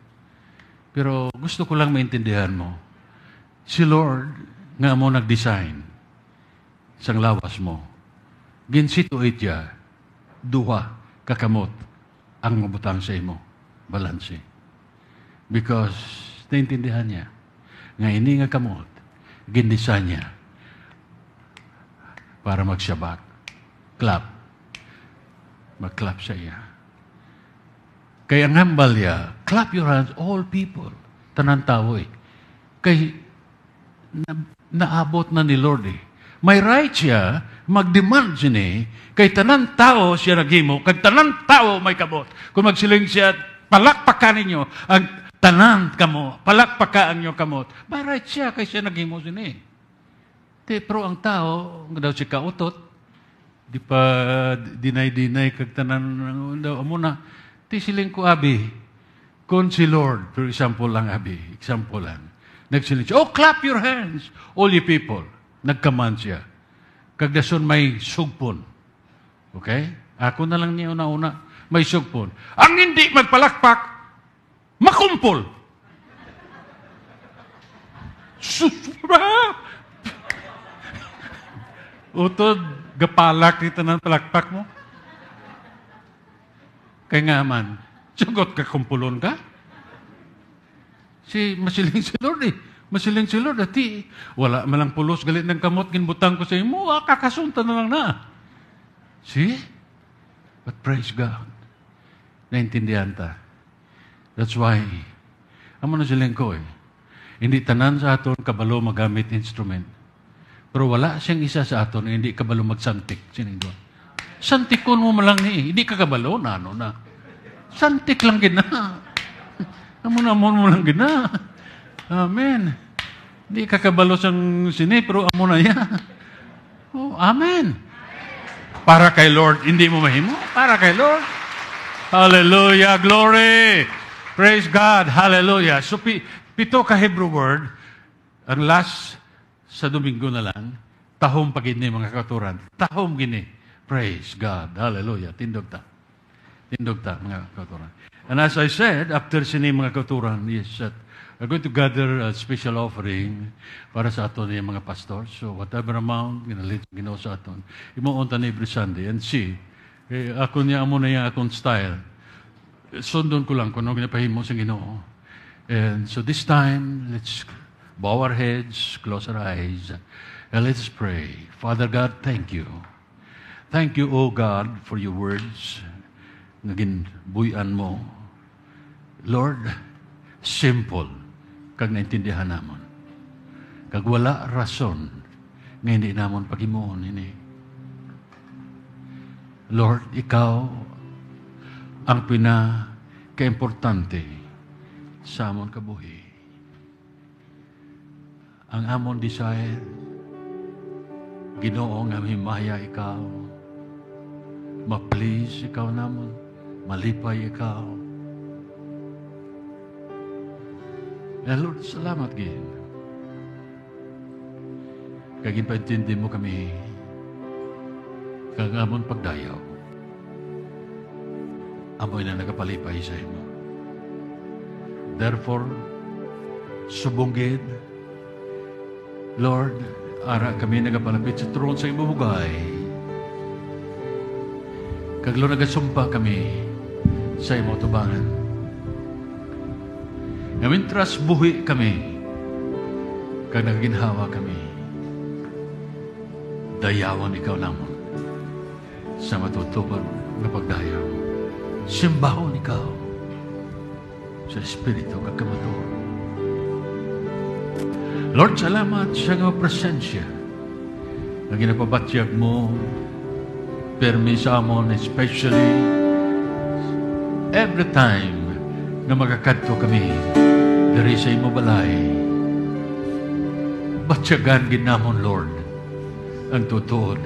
Pero gusto ko lang maintindihan mo, si Lord nga mo nag-design sang lawas mo. Ginsituate niya, duha, kakamot, ang mabutang sa imo, balanse. Because, naintindihan niya, nga ini nga kamot, gindesign niya para magsabak. Clap. Mag-clap siya iya. Kay ang hambal ya, clap your hands, all people. Tanan tao eh. Kay na, naabot na ni Lord eh. May right siya, magdemand siya ni, eh. kay tanan tao siya nagimo, kag tanan tao may kabot. Kung magsiling siya, palakpakan ninyo ang tanan kamo, palakpakan niyo kamot. May right siya, kay siya naghimo siya ni. Eh. pero ang tao, nga daw siya kautot, Di pa dinay-dinay kagtanan daw muna. Ti siling ko abi. Kon si Lord, for example lang abi, example lang. Nagsiling siya, oh clap your hands, all you people. Nagkaman siya. Kagdason may sugpon. Okay? Ako na lang ni una-una. May sugpon. Ang hindi magpalakpak, makumpol. [laughs] Susura! [laughs] Utod, Gapalak dito ng palakpak mo. Kaya nga man, sugot ka kumpulon ka. Si masiling si Lord eh. Masiling si Lord, ati, wala malang pulos galit ng kamot, ginbutang ko sa imo, ah, kakasunta na lang na. See? But praise God. Naintindihan ta. That's why, amo na siling ko eh. Hindi tanan sa aton kabalo magamit instrument pero wala siyang isa sa ato na hindi kabalo magsantik. Sining doon. Santikon mo malang ni, hindi ka kabalo na ano na. Santik lang gina. [laughs] Amun-amun mo lang gina. Amen. Hindi ka kabalo siyang sini, pero amo na yan. [laughs] Oh, amen. Para kay Lord, hindi mo mahimo? Para kay Lord. Hallelujah, glory. Praise God, hallelujah. So, pito ka Hebrew word, ang last sa Domingo na lang, tahom pa gini mga katuran. Tahom gini. Praise God. Hallelujah. Tindog ta. Tindog ta mga katuran. And as I said, after sini mga katuran yes, that we're going to gather a special offering para sa aton yung mga pastor. So whatever amount, ginalit, ginaw sa aton. Imuon ni every Sunday and see, eh, ako niya amo na yung akong style. Sundon ko lang kung ano ginapahimo sa ginoo. And so this time, let's Bow our heads, close our eyes, and let us pray. Father God, thank you. Thank you, O God, for your words na buyan mo. Lord, simple kag naintindihan namon. Kag wala rason nga hindi namon pagimuon ini. Lord, ikaw ang pina kaimportante sa amon kabuhi. Ang among desire, Ginoo nga himaya ikaw. Ma-please ikaw namon, malipay ikaw. Eh Lord, salamat gin. Kagin paintindi mo kami kag amon pagdayaw. Amoy na nagapalipay sa imo. Therefore, subong subunggid, Lord, ara kami nagapalapit sa throne sa imong hugay. Kaglo nagasumpa kami sa imong tubangan. Ngamin tras buhi kami, kag nagginhawa kami. Dayawan ikaw lamang sa matutupad na pagdayo. Simbahon ikaw sa Espiritu kagkamatuhan. Lord, salamat sa nga presensya na ginapabatyag mo, permisa mo, especially every time na magakadto kami, dari sa imo balay, batyagan ginamon, Lord, ang tutuod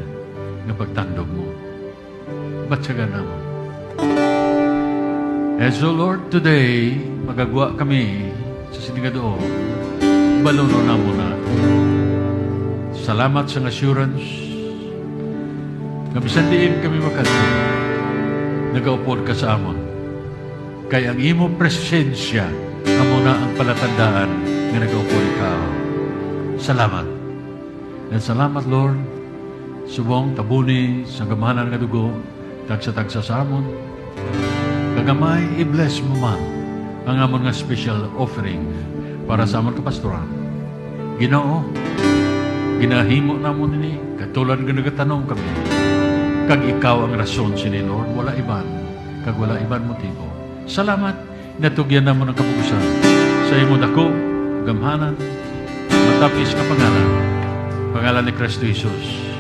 ng pagtandog mo. Batyagan namon. As so Lord, today, magagawa kami sa sinigadoon balon na mo na. Salamat sa assurance. Kami sa diim kami makasama. Nagaupod ka sa amon. Kay ang imo presensya amo na ang palatandaan nga nagaupod ka. Salamat. And salamat, Lord, subong tabuni sa gamahanan ng dugo, tagsa-tagsa sa amon. Kagamay, i-bless mo man ang amon nga special offering para sa amang kapastoran. Ginoo, ginahimo namon mo katulad nga nagatanong kami, kag ikaw ang rason si ni Lord, wala iban, kag wala iban mo motibo. Salamat, natugyan na mo ng kapugusan. Sa imo dako, gamhanan, matapis ka pangalan, pangalan ni Kristo Jesus.